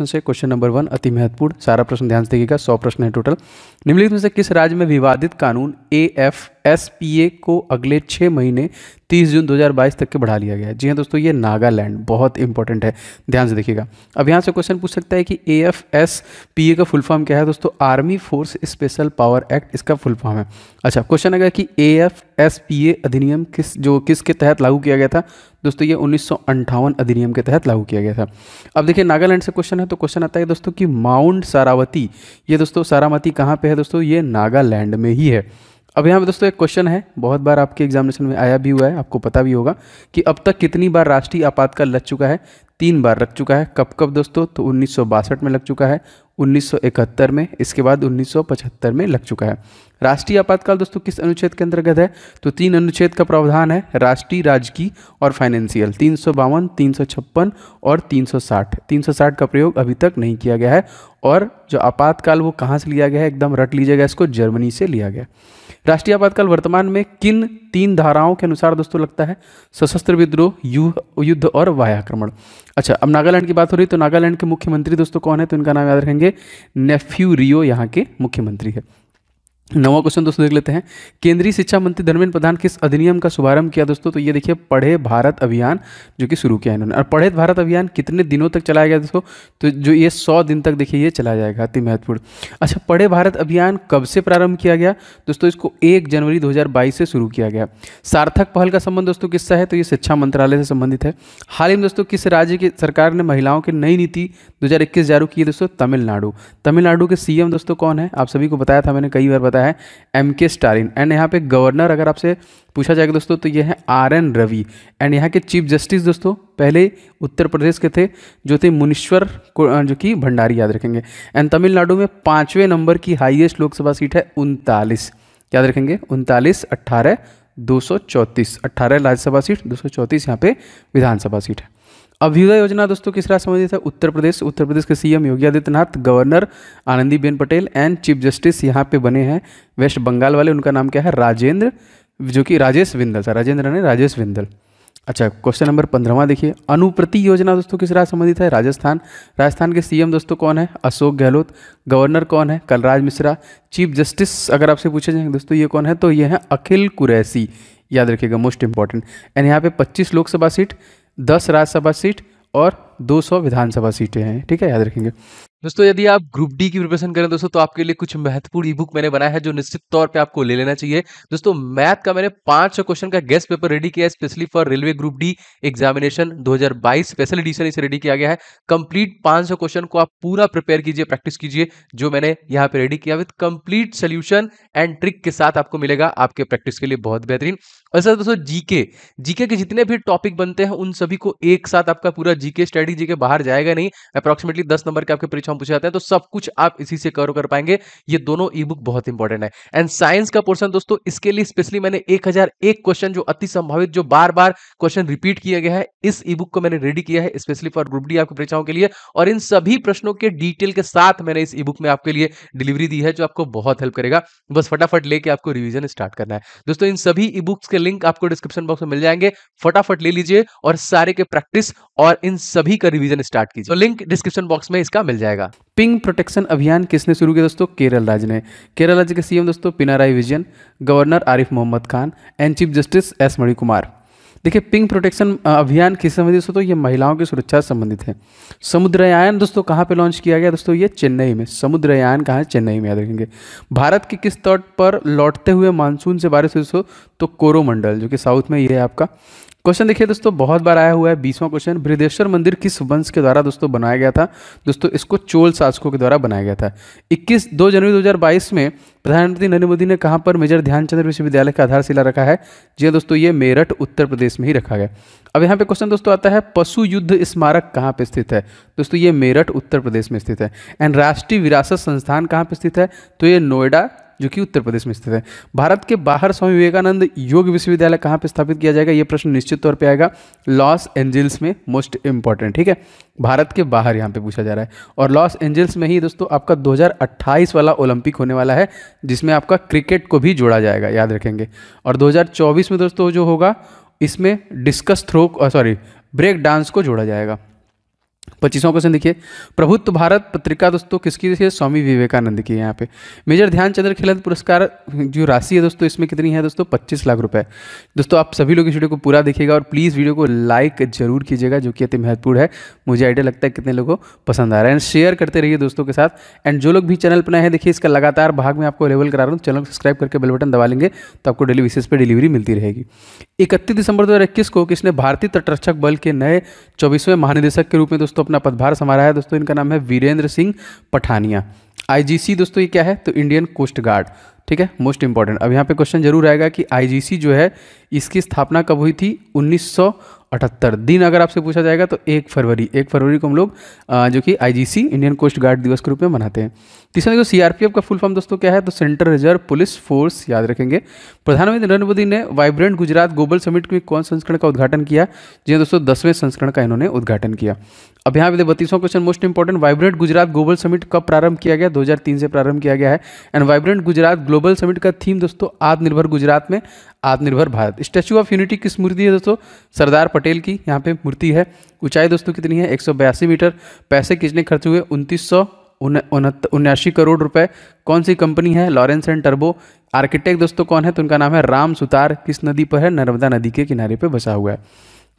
से question number one अति महत्वपूर्ण सारा प्रश्न ध्यान से देखिएगा सौ प्रश्न है टोटल निम्नलिखित में से किस राज्य में विवादित कानून ए एफ एस को अगले छः महीने 30 जून 2022 तक के बढ़ा लिया गया है जी हाँ दोस्तों ये नागालैंड बहुत इंपॉर्टेंट है ध्यान से देखिएगा अब यहाँ से क्वेश्चन पूछ सकता है कि A F S P A का फुल फॉर्म क्या है दोस्तों army force special power act इसका फुल फॉर्म है अच्छा क्वेश्चन आएगा कि A F S P A अधिनियम किस जो किसके तहत लागू किया गया था दोस्तों ये उन्नीस अधिनियम के तहत लागू किया गया था अब देखिए नागालैंड से क्वेश्चन है तो क्वेश्चन आता है दोस्तों कि माउंट सारावती ये दोस्तों सारावती कहाँ पर है दोस्तों ये नागालैंड में ही है अब यहाँ पे दोस्तों एक क्वेश्चन है बहुत बार आपके एग्जामिनेशन में आया भी हुआ है आपको पता भी होगा कि अब तक कितनी बार राष्ट्रीय आपातकाल लग चुका है तीन बार लग चुका है कब कब दोस्तों तो उन्नीस में लग चुका है 1971 में इसके बाद 1975 में लग चुका है राष्ट्रीय आपातकाल दोस्तों किस अनुच्छेद के अंतर्गत है तो तीन अनुच्छेद का प्रावधान है राष्ट्रीय राजकीय और फाइनेंशियल तीन सौ बावन तीन सौ छप्पन और तीन सौ साठ तीन सौ साठ का प्रयोग अभी तक नहीं किया गया है और जो आपातकाल वो कहाँ से लिया गया है एकदम रट लीजिएगा इसको जर्मनी से लिया गया राष्ट्रीय आपातकाल वर्तमान में किन तीन धाराओं के अनुसार दोस्तों लगता है सशस्त्र विद्रोह युद्ध और वाह आक्रमण अच्छा अब नागालैंड की बात हो रही तो नागालैंड के मुख्यमंत्री दोस्तों कौन है तो इनका नाम याद रखेंगे नेफ्यू रियो यहाँ के मुख्यमंत्री है नवा क्वेश्चन दोस्तों देख लेते हैं केंद्रीय शिक्षा मंत्री धर्मेंद्र प्रधान किस अधिनियम का शुभारंभ किया दोस्तों तो ये देखिए पढ़े भारत अभियान जो कि शुरू किया इन्होंने और पढ़े भारत अभियान कितने दिनों तक चलाया गया दोस्तों तो जो ये सौ दिन तक देखिए ये चला जाएगा अति महत्वपूर्ण अच्छा पढ़े भारत अभियान कब से प्रारंभ किया गया दोस्तों इसको एक जनवरी दो से शुरू किया गया सार्थक पहल का संबंध दोस्तों किससे है तो ये शिक्षा मंत्रालय से संबंधित है हाल ही में दोस्तों किस राज्य की सरकार ने महिलाओं की नई नीति दो जारी की है दोस्तों तमिलनाडु तमिलनाडु के सीएम दोस्तों कौन है आप सभी को बताया था मैंने कई बार होता है एम के स्टालिन एंड यहाँ पे गवर्नर अगर आपसे पूछा जाएगा दोस्तों तो ये है आर एन रवि एंड यहाँ के चीफ जस्टिस दोस्तों पहले उत्तर प्रदेश के थे जो थे मुनीश्वर जो कि भंडारी याद रखेंगे एंड तमिलनाडु में पाँचवें नंबर की हाइएस्ट लोकसभा सीट है उनतालीस याद रखेंगे उनतालीस अट्ठारह दो सौ चौंतीस अट्ठारह राज्यसभा सीट दो सौ चौंतीस यहाँ पे विधानसभा सीट है अभ्युदय योजना दोस्तों किस राज्य संबंधित है उत्तर प्रदेश उत्तर प्रदेश के CM Yogi Adityanath governor Anandiben Patel and chief justice यहाँ पे बने हैं वेस्ट बंगाल वाले उनका नाम क्या है राजेंद्र जो कि राजेश विंदल सर राजेंद्र ने राजेश विंदल अच्छा क्वेश्चन नंबर पंद्रहवा देखिए अनुप्रति योजना दोस्तों किस राज्य संबंधित है राजस्थान राजस्थान के सीएम दोस्तों कौन है अशोक गहलोत गवर्नर कौन है कलराज मिश्रा चीफ जस्टिस अगर आपसे पूछे जाएंगे दोस्तों ये कौन है तो ये है अखिल कुरैसी याद रखिएगा मोस्ट इंपॉर्टेंट एंड यहाँ पे 25 लोकसभा सीट दस राज्यसभा सीट और 200 विधानसभा सीटें हैं ठीक है याद रखेंगे दोस्तों यदि आप ग्रुप डी की प्रिपरेशन करें दोस्तों तो आपके लिए कुछ महत्वपूर्ण ई बुक मैंने बनाया है जो निश्चित तौर पे आपको ले लेना चाहिए दोस्तों मैथ का मैंने पांच सौ क्वेश्चन का गेस्ट पेपर रेडी किया है specially for railway group D examination 2022 special edition इसे रेडी किया गया है कंप्लीट पांच क्वेश्चन को आप पूरा प्रिपेयर कीजिए प्रैक्टिस कीजिए जो मैंने यहाँ पे रेडी किया with complete solution and trick के साथ आपको मिलेगा आपके प्रैक्टिस के लिए बहुत बेहतरीन वैसे दोस्तों जीके जीके के जितने भी टॉपिक बनते हैं उन सभी को एक साथ आपका पूरा जीके स्टडी जीके बाहर जाएगा नहीं अप्रोक्सीमेटली दस नंबर के आपके परीक्षा क्वेश्चन पूछे जाते हैं तो सब कुछ आप इसी से कवर कर पाएंगे ये दोनों ई बुक बहुत इंपॉर्टेंट है एंड साइंस का पोर्सन दोस्तों इसके लिए स्पेशली मैंने एक क्वेश्चन जो अति संभावित जो बार बार क्वेश्चन रिपीट किया गया है इस ई बुक को मैंने रेडी किया है स्पेशली फॉर ग्रुप डी आपकी परीक्षाओं के लिए और इन सभी प्रश्नों के डिटेल के साथ मैंने इस ई बुक में आपके लिए डिलीवरी दी है जो आपको बहुत हेल्प करेगा बस फटाफट लेके आपको रिविजन स्टार्ट करना है दोस्तों इन सभी ई बुक्स के लिंक आपको डिस्क्रिप्शन बॉक्स में मिल जाएंगे फटाफट ले लीजिए और सारे के प्रैक्टिस और इन सभी का रिविजन स्टार्ट कीजिए तो लिंक डिस्क्रिप्शन बॉक्स में इसका मिल जाएगा जाएगा पिंग प्रोटेक्शन अभियान किसने शुरू किया दोस्तों केरल राज्य ने केरल राज्य के सीएम दोस्तों Pinarayi Vijayan governor Arif Mohammed Khan and chief justice S Mani Kumar देखिए पिंग प्रोटेक्शन अभियान किस संबंधित दोस्तों ये महिलाओं की सुरक्षा संबंधित है समुद्रयान दोस्तों कहाँ पे लॉन्च किया गया दोस्तों ये चेन्नई में समुद्रयान कहाँ है चेन्नई में याद रखेंगे भारत के किस तट पर लौटते हुए मानसून से बारिश हुई दोस्तों तो कोरोमंडल जो कि साउथ में ये है आपका क्वेश्चन देखिए दोस्तों बहुत बार आया हुआ है बीसवा क्वेश्चन बृहदेश्वर मंदिर किस वंश के द्वारा दोस्तों बनाया गया था दोस्तों इसको चोल शासकों के द्वारा बनाया गया था 21 दो जनवरी 2022 में प्रधानमंत्री नरेंद्र मोदी ने कहाँ पर मेजर ध्यानचंद्र विश्वविद्यालय का आधारशिला रखा है जी हाँ दोस्तों ये मेरठ उत्तर प्रदेश में ही रखा गया अब यहाँ पे क्वेश्चन दोस्तों आता है पशु युद्ध स्मारक कहाँ पे स्थित है दोस्तों ये मेरठ उत्तर प्रदेश में स्थित है एंड राष्ट्रीय विरासत संस्थान कहाँ पे स्थित है तो ये नोएडा जो कि उत्तर प्रदेश में स्थित है भारत के बाहर स्वामी विवेकानंद योग विश्वविद्यालय कहाँ पर स्थापित किया जाएगा ये प्रश्न निश्चित तौर पर आएगा लॉस एंजल्स में मोस्ट इंपॉर्टेंट ठीक है भारत के बाहर यहाँ पे पूछा जा रहा है और लॉस एंजल्स में ही दोस्तों आपका 2028 वाला ओलंपिक होने वाला है जिसमें आपका क्रिकेट को भी जोड़ा जाएगा याद रखेंगे और 2024 में दोस्तों जो होगा इसमें discus throw sorry break dance को जोड़ा जाएगा पच्चीसवां क्वेश्चन देखिए प्रभुत्व भारत पत्रिका दोस्तों किसकी है स्वामी विवेकानंद की है यहाँ पे मेजर ध्यानचंद्र खेलत पुरस्कार जो राशि है दोस्तों इसमें कितनी है दोस्तों पच्चीस लाख रुपए दोस्तों आप सभी लोग इस वीडियो को पूरा देखिएगा और प्लीज़ वीडियो को लाइक जरूर कीजिएगा जो कि अति महत्वपूर्ण है मुझे आइडिया लगता है कितने लोगों को पसंद आ रहा है एंड शेयर करते रहिए दोस्तों के साथ एंड जो लोग भी चैनल पर नए हैं देखिए इसका लगातार भाग में आपको अवेलेबल करा रहा हूँ चैनल को सब्सक्राइब करके बेल बटन दबा लेंगे तो आपको डेली बेसिस पर डिलीवरी मिलती रहेगी इकतीस दिसंबर दो को किसने भारतीय तटरक्षक बल के नए चौबीसवें महानिदेशक के रूप में दोस्तों दोस्तों अपना पदभार संभाला है दोस्तों इनका नाम है वीरेंद्र सिंह पठानिया आईजीसी दोस्तों ये क्या है तो इंडियन कोस्ट गार्ड ठीक है मोस्ट इंपॉर्टेंट अब यहाँ पे क्वेश्चन जरूर आएगा कि आईजीसी जो है इसकी स्थापना कब हुई थी उन्नीस अठहत्तर दिन अगर आपसे पूछा जाएगा तो एक फरवरी एक फरवरी को हम लोग जो कि आईजीसी इंडियन कोस्ट गार्ड दिवस के रूप में मनाते हैं तीसरा देखो सीआरपीएफ का फुल फॉर्म दोस्तों क्या है तो सेंट्रल रिजर्व पुलिस फोर्स याद रखेंगे प्रधानमंत्री नरेंद्र मोदी ने वाइब्रेंट गुजरात ग्लोबल समिट में कौन संस्करण का उद्घाटन किया जी हाँ दोस्तों दसवें संस्करण का इन्होंने उद्घाटन किया अब यहाँ पे बत्तीसवां question most important vibrant Gujarat global summit कब प्रारंभ किया गया दो से प्रारंभ किया गया है and vibrant Gujarat global summit का थीम दोस्तों आत्मनिर्भर गुजरात में आत्मनिर्भर भारत स्टैचू ऑफ यूनिटी किस मूर्ति है दोस्तों सरदार पटेल की यहाँ पे मूर्ति है ऊंचाई दोस्तों कितनी है एक मीटर पैसे किसने खर्च हुए उनतीस सौ उन्यासी करोड़ रुपए कौन सी कंपनी है लॉरेंस एंड टर्बो आर्किटेक्ट दोस्तों कौन है तो उनका नाम है राम सुतार किस नदी पर है नर्मदा नदी के किनारे पर बसा हुआ है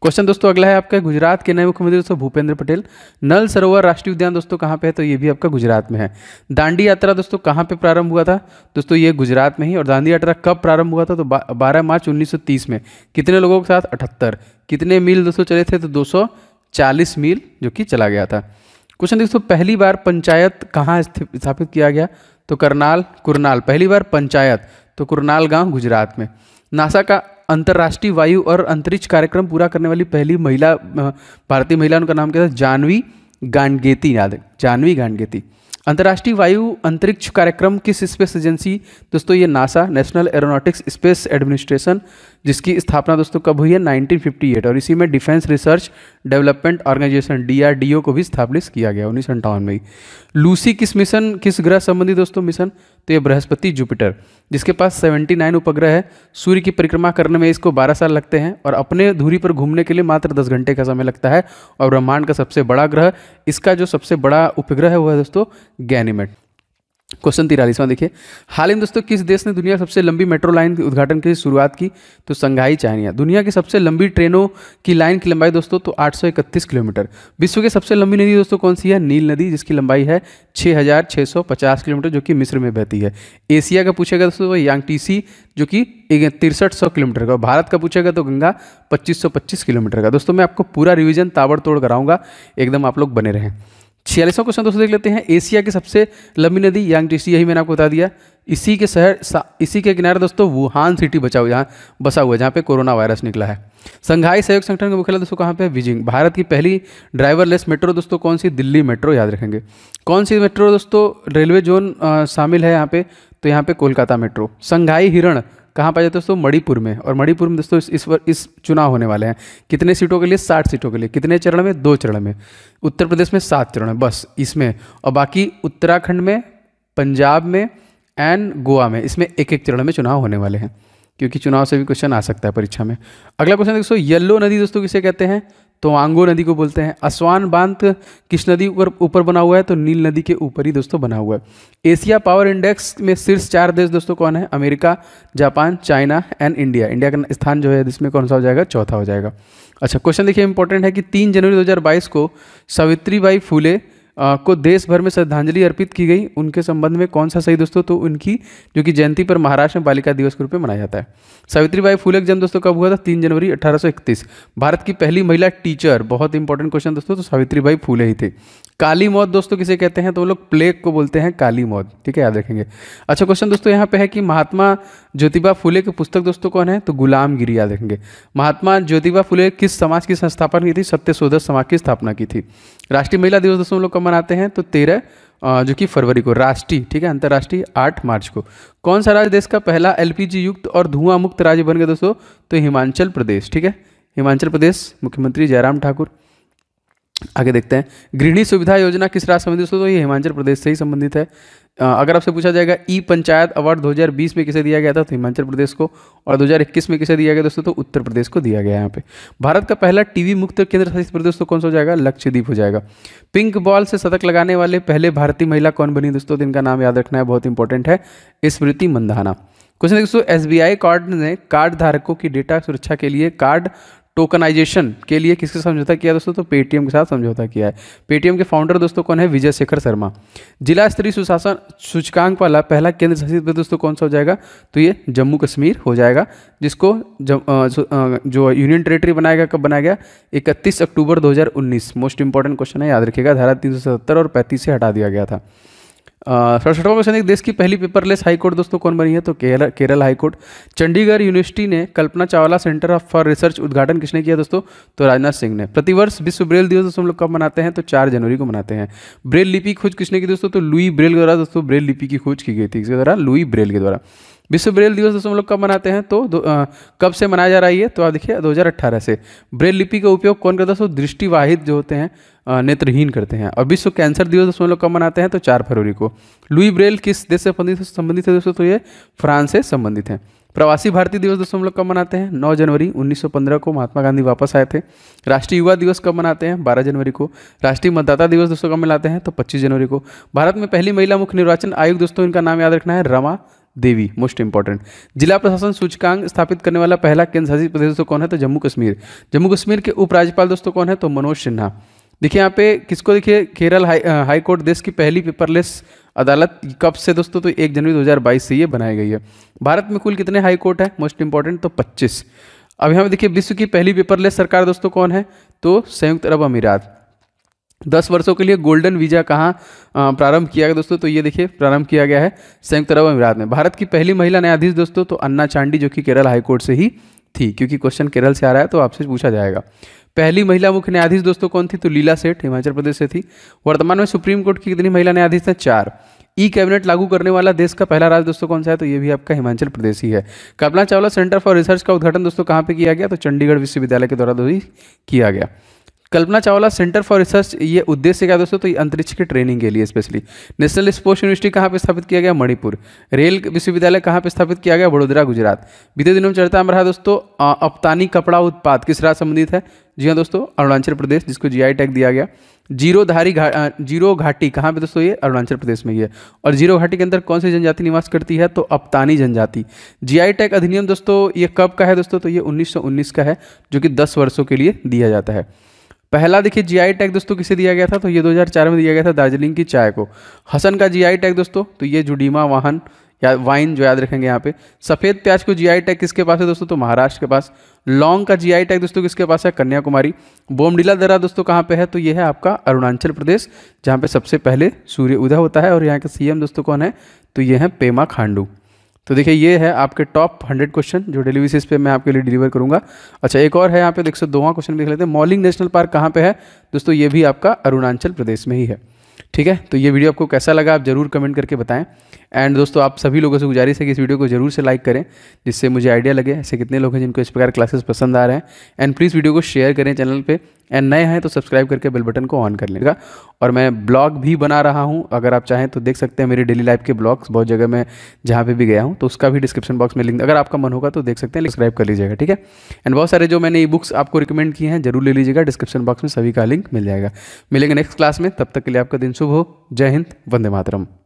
क्वेश्चन दोस्तों अगला है आपका गुजरात के नए मुख्यमंत्री दोस्तों भूपेंद्र पटेल नल सरोवर राष्ट्रीय उद्यान दोस्तों कहाँ पे है तो ये भी आपका गुजरात में है दांडी यात्रा दोस्तों कहाँ पे प्रारंभ हुआ था दोस्तों ये गुजरात में ही और दांडी यात्रा कब प्रारंभ हुआ था तो बारह मार्च 1930 में कितने लोगों के साथ अठहत्तर कितने मील दोस्तों चले थे तो दो मील जो कि चला गया था क्वेश्चन दोस्तों पहली बार पंचायत कहाँ स्थापित किया गया तो करनाल कुरनाल पहली बार पंचायत तो कुरनाल गाँव गुजरात में नासा का अंतर्राष्ट्रीय वायु और अंतरिक्ष कार्यक्रम पूरा करने वाली पहली महिला भारतीय महिला उनका नाम क्या था जानवी गांडगेती याद है जानवी गांडगेती अंतर्राष्ट्रीय वायु अंतरिक्ष कार्यक्रम किस स्पेस एजेंसी दोस्तों ये NASA national aeronautics space administration जिसकी स्थापना दोस्तों कब हुई है 1958 और इसी में defence research development organisation D को भी स्थापित किया गया उन्नीस में लूसी किस मिशन किस ग्रह संबंधी दोस्तों मिशन तो ये बृहस्पति जुपिटर जिसके पास 79 उपग्रह है सूर्य की परिक्रमा करने में इसको 12 साल लगते हैं और अपने धुरी पर घूमने के लिए मात्र 10 घंटे का समय लगता है और ब्रह्मांड का सबसे बड़ा ग्रह इसका जो सबसे बड़ा उपग्रह है वह है दोस्तों गैनीमेट क्वेश्चन तिरालीसवां देखिए हाल ही में दोस्तों किस देश ने दुनिया की सबसे लंबी मेट्रो लाइन के उद्घाटन की शुरुआत की तो संघाई चाइनिया दुनिया की सबसे लंबी ट्रेनों की लाइन की लंबाई दोस्तों तो 831 किलोमीटर विश्व की सबसे लंबी नदी दोस्तों कौन सी है नील नदी जिसकी लंबाई है 6650 किलोमीटर जो कि मिस्र में बहती है एशिया का पूछेगा दोस्तों यांगटीसी जो कि तिरसठ सौ किलोमीटर का भारत का पूछेगा तो गंगा 2525 किलोमीटर का दोस्तों मैं आपको पूरा रिविजन ताबड़तोड़ कराऊंगा एकदम आप लोग बने रहें छियालीसवां क्वेश्चन दोस्तों देख लेते हैं एशिया की सबसे लंबी नदी यांग टीसी यही मैंने आपको बता दिया इसी के शहर इसी के किनारे दोस्तों वुहान सिटी बचा हुआ यहाँ बसा हुआ है जहाँ पे कोरोना वायरस निकला है संघाई सहयोग संगठन का मुख्यालय दोस्तों कहाँ पे बीजिंग भारत की पहली ड्राइवरलेस मेट्रो दोस्तों कौन सी दिल्ली मेट्रो याद रखेंगे कौन सी मेट्रो दोस्तों रेलवे जोन शामिल है यहाँ पे तो यहाँ पे कोलकाता मेट्रो संघाई हिरण कहाँ पाया जाता है दोस्तों मणिपुर में और मणिपुर में दोस्तों इस बार इस चुनाव होने वाले हैं कितने सीटों के लिए साठ सीटों के लिए कितने चरण में दो चरण में उत्तर प्रदेश में सात चरण में बस इसमें और बाकी उत्तराखंड में पंजाब में एंड गोवा में इसमें एक एक चरण में चुनाव होने वाले हैं क्योंकि चुनाव से भी क्वेश्चन आ सकता है परीक्षा में अगला क्वेश्चन दोस्तों येल्लो नदी दोस्तों किसे कहते हैं तो आंगो नदी को बोलते हैं असवान बांध किस नदी ऊपर ऊपर बना हुआ है तो नील नदी के ऊपर ही दोस्तों बना हुआ है एशिया पावर इंडेक्स में शीर्ष चार देश दोस्तों कौन है America Japan China and India India का स्थान जो है इसमें कौन सा हो जाएगा चौथा हो जाएगा अच्छा क्वेश्चन देखिए इंपॉर्टेंट है कि तीन जनवरी दो को सावित्री बाई फूले को देश भर में श्रद्धांजलि अर्पित की गई उनके संबंध में कौन सा सही दोस्तों तो उनकी जो कि जयंती पर महाराष्ट्र में बालिका दिवस के रूप में मनाया जाता है सावित्रीबाई फूले का जन्म दोस्तों कब हुआ था तीन जनवरी 1831 भारत की पहली महिला टीचर बहुत इंपॉर्टेंट क्वेश्चन दोस्तों तो सावित्रीबाई फूले ही थे काली मौत दोस्तों किसे कहते हैं तो लोग प्लेग को बोलते हैं काली मौत ठीक है याद रखेंगे अच्छा क्वेश्चन दोस्तों यहाँ पे है कि महात्मा ज्योतिबा फुले की पुस्तक दोस्तों कौन है तो गुलामगिरी याद रखेंगे महात्मा ज्योतिबा फुले किस समाज की संस्थापन की थी सत्य समाज की स्थापना की थी राष्ट्रीय महिला दिवस दोस्तों लोग मनाते हैं तो तेरह जो कि फरवरी को राष्ट्रीय ठीक है अंतर्राष्ट्रीय आठ मार्च को कौन सा राज्य देश का पहला एलपीजी युक्त और धुआं मुक्त राज्य बन गया दोस्तों तो हिमाचल प्रदेश ठीक है हिमाचल प्रदेश मुख्यमंत्री जयराम ठाकुर आगे देखते हैं गृहिणी सुविधा योजना किस राज्य संबंधित दोस्तों तो ये हिमाचल प्रदेश से ही संबंधित है अगर आपसे पूछा जाएगा ई पंचायत अवार्ड 2020 में किसे दिया गया था तो हिमाचल प्रदेश को और 2021 में किसे दिया गया दोस्तों तो उत्तर प्रदेश को दिया गया यहाँ पे भारत का पहला टीवी मुक्त केंद्र शासित प्रदेश तो कौन सा हो जाएगा लक्षद्वीप हो जाएगा पिंक बॉल से शतक लगाने वाले पहले भारतीय महिला कौन बनी दोस्तों तो इनका नाम याद रखना है बहुत इंपॉर्टेंट है स्मृति मंदाना क्वेश्चन दोस्तों एस कार्ड ने कार्ड धारकों की डेटा सुरक्षा के लिए कार्ड टोकनाइजेशन के लिए किसके समझौता किया दोस्तों तो पेटीएम के साथ समझौता किया है पेटीएम के फाउंडर दोस्तों कौन है विजय शेखर शर्मा जिला स्तरीय सुशासन सूचकांक वाला पहला केंद्र शासित दोस्तों कौन सा हो जाएगा तो ये जम्मू कश्मीर हो जाएगा जिसको जम, आ, जो यूनियन टेरेटरी बनाएगा कब बनाया गया इकतीस अक्टूबर दो मोस्ट इंपॉर्टेंट क्वेश्चन है याद रखिएगा धारा तीन और पैंतीस से हटा दिया गया था सड़सठवा क्वेश्चन एक देश की पहली पेपरलेस हाईकोर्ट दोस्तों कौन बनी है तो केरल केरल हाईकोर्ट चंडीगढ़ यूनिवर्सिटी ने Kalpana Chawla centre for research उद्घाटन किसने किया दोस्तों तो राजनाथ सिंह ने प्रतिवर्ष विश्व ब्रेल दिवस दोस्तों हम लोग कब मनाते हैं तो चार जनवरी को मनाते हैं ब्रेल लिपि खोज किसने की दोस्तों तो लुई ब्रेल के द्वारा दोस्तों ब्रेल लिपि की खोज की गई थी इसके द्वारा लुई ब्रेल के द्वारा विश्व ब्रेल दिवस दोस्तों हम लोग कब मनाते हैं तो कब से मनाया जा रहा है तो आप देखिए दो से ब्रेल लिपि का उपयोग कौन करता है दोस्तों दृष्टिवाहित जो होते हैं नेत्रहीन करते हैं और विश्व कैंसर दिवस दोस्तों लोग कब मनाते हैं तो चार फरवरी को लुई ब्रेल किस देश से संबंधित है दोस्तों तो ये फ्रांस से संबंधित है प्रवासी भारतीय दिवस दोस्तों हम लोग कब मनाते हैं 9 जनवरी 1915 को महात्मा गांधी वापस आए थे राष्ट्रीय युवा दिवस कब मनाते हैं 12 जनवरी को राष्ट्रीय मतदाता दिवस दोस्तों कब मनाते हैं तो 25 जनवरी को भारत में पहली महिला मुख्य निर्वाचन आयोग दोस्तों इनका नाम याद रखना है रमा देवी मोस्ट इंपॉर्टेंट जिला प्रशासन सूचकांक स्थापित करने वाला पहला केंद्र शासित प्रदेश दोस्तों कौन है तो जम्मू कश्मीर जम्मू कश्मीर के उपराज्यपाल दोस्तों कौन है तो मनोज सिन्हा देखिए यहाँ पे किसको देखिए केरल हाई हाई कोर्ट देश की पहली पेपरलेस अदालत कब से दोस्तों तो एक जनवरी 2022 से ये बनाई गई है भारत में कुल कितने हाई कोर्ट है मोस्ट इंपॉर्टेंट तो 25 अब यहाँ पे देखिए विश्व की पहली पेपरलेस सरकार दोस्तों कौन है तो संयुक्त अरब अमीरात दस वर्षों के लिए गोल्डन वीज़ा कहाँ प्रारंभ किया गया दोस्तों तो ये देखिए प्रारंभ किया गया है संयुक्त अरब अमीरात में भारत की पहली महिला न्यायाधीश दोस्तों तो अन्ना चांडी जो कि केरल हाईकोर्ट से ही थी क्योंकि क्वेश्चन केरल से आ रहा है तो आपसे पूछा जाएगा पहली महिला मुख्य न्यायाधीश दोस्तों कौन थी तो लीला सेठ हिमाचल प्रदेश से थी वर्तमान में सुप्रीम कोर्ट की कितनी महिला न्यायाधीश हैं चार ई कैबिनेट लागू करने वाला देश का पहला राज्य दोस्तों कौन सा है तो ये भी आपका हिमाचल प्रदेश ही है Kalpana Chawla centre for research का उद्घाटन दोस्तों कहाँ पे किया गया तो चंडीगढ़ विश्वविद्यालय के द्वारा किया गया Kalpana Chawla centre for research ये उद्देश्य क्या दोस्तों तो ये अंतरिक्ष की ट्रेनिंग के लिए स्पेशली नेशनल स्पोर्ट्स यूनिवर्सिटी कहाँ पर स्थापित किया गया मणिपुर रेल विश्वविद्यालय कहाँ पर स्थापित किया गया वडोदरा गुजरात बीते दिनों में चर्चा में रहा दोस्तों अपतानी कपड़ा उत्पाद किस राज्य संबंधित है जी हाँ दोस्तों अरुणाचल प्रदेश जिसको जी टैग दिया गया जीरो धारी घा जीरो घाटी कहाँ पे दोस्तों ये अरुणाचल प्रदेश में ही है और जीरो घाटी के अंदर कौन सी जनजाति निवास करती है तो अपतानी जनजाति जीआई टैग अधिनियम दोस्तों ये कब का है दोस्तों तो ये 1919 का है जो कि 10 वर्षों के लिए दिया जाता है पहला देखिए जीआई टैग दोस्तों किसे दिया गया था तो ये 2004 में दिया गया था दार्जिलिंग की चाय को हसन का जीआई टैग दोस्तों तो ये जुडीमा वाहन या वाइन जो याद रखेंगे यहाँ पे सफ़ेद प्याज को जीआई टैग किसके पास है दोस्तों तो महाराष्ट्र के पास लॉन्ग का जीआई टैग दोस्तों किसके पास है कन्याकुमारी बोमडीला दर्रा दोस्तों कहाँ पे है तो ये है आपका अरुणाचल प्रदेश जहाँ पे सबसे पहले सूर्य उदय होता है और यहाँ के सीएम दोस्तों कौन है तो ये है पेमा खांडू तो देखिए ये है आपके टॉप हंड्रेड क्वेश्चन जो डेली बेसिस पे मैं आपके लिए डिलीवर करूंगा अच्छा एक और है यहाँ पे देख सौ दोवा क्वेश्चन देख लेते हैं मॉलिंग नेशनल पार्क कहाँ पे है दोस्तों ये भी आपका अरुणाचल प्रदेश में ही है ठीक है तो ये वीडियो आपको कैसा लगा आप जरूर कमेंट करके बताएं एंड दोस्तों आप सभी लोगों से गुजारिश है कि इस वीडियो को जरूर से लाइक करें जिससे मुझे आइडिया लगे ऐसे कितने लोग हैं जिनको इस प्रकार क्लासेस पसंद आ रहे हैं एंड प्लीज़ वीडियो को शेयर करें चैनल पे एंड नए हैं तो सब्सक्राइब करके बेल बटन को ऑन कर लेगा और मैं ब्लॉग भी बना रहा हूँ अगर आप चाहें तो देख सकते हैं मेरे डेली लाइफ के ब्लॉग्स बहुत जगह मैं जहाँ पर भी गया हूँ तो उसका भी डिस्क्रिप्शन बॉक्स में लिंक अगर आपका मन होगा तो देख सकते हैं सब्सक्राइब कर लीजिएगा ठीक है एंड बहुत सारे जो मैंने ई बुक्स आपको रिकमेंड किए हैं जरूर ले लीजिएगा डिस्क्रिप्शन बॉक्स में सभी का लिंक मिल जाएगा मिलेंगे नेक्स्ट क्लास में तब तक के लिए आपका दिन शुभ हो जय हिंद वंदे मातरम